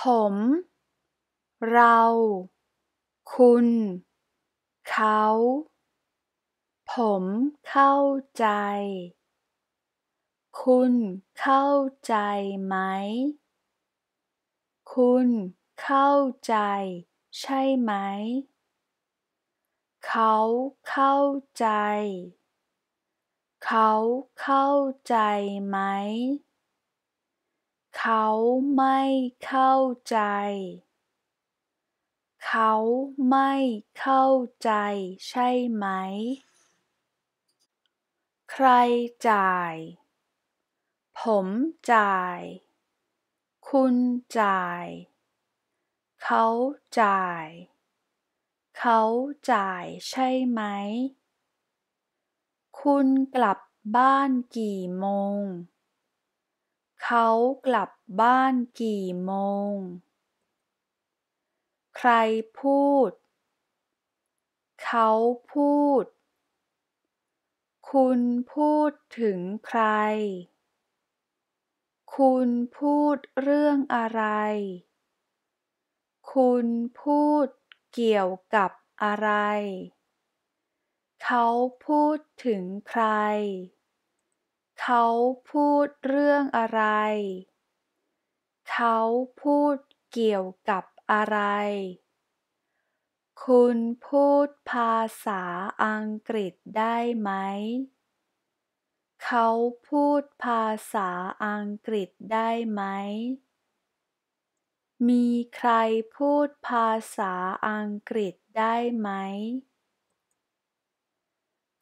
ผม เรา คุณ เขา ผมเข้าใจ คุณเข้าใจไหม คุณเข้าใจใช่ไหม เขาเข้าใจ เขาเข้าใจไหมเขาไม่เข้าใจ เขาไม่เข้าใจใช่ไหม ใครจ่าย ผมจ่าย คุณจ่าย เขาจ่าย เขาจ่ายใช่ไหม คุณกลับบ้านกี่โมงเขากลับบ้านกี่โมง ใครพูด เขาพูด คุณพูดถึงใคร คุณพูดเรื่องอะไร คุณพูดเกี่ยวกับอะไร เขาพูดถึงใครเขาพูดเรื่องอะไร เขาพูดเกี่ยวกับอะไร คุณพูดภาษาอังกฤษได้ไหม เขาพูดภาษาอังกฤษได้ไหม มีใครพูดภาษาอังกฤษได้ไหม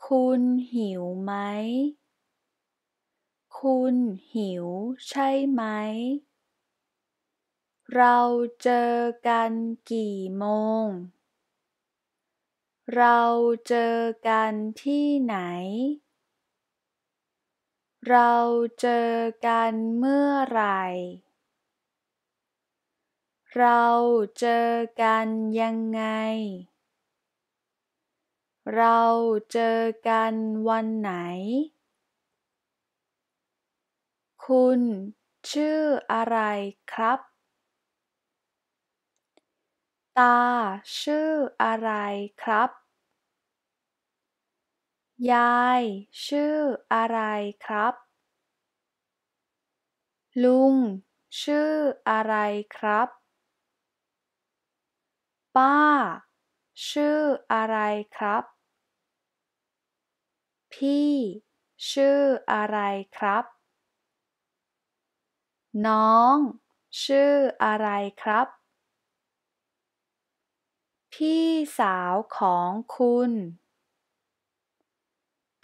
คุณหิวไหมคุณหิวใช่ไหม เราเจอกันกี่โมง เราเจอกันที่ไหน เราเจอกันเมื่อไหร่ เราเจอกันยังไง เราเจอกันวันไหนคุณ ชื่ออะไรครับ ตาชื่ออะไรครับ ยาย ชื่ออะไรครับ ลุง ชื่ออะไรครับ ป้า ชื่ออะไรครับ พี่ ชื่ออะไรครับน้อง ชื่ออะไรครับ พี่สาวของคุณ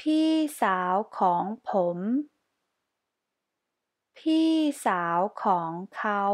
พี่สาวของผม พี่สาวของเขา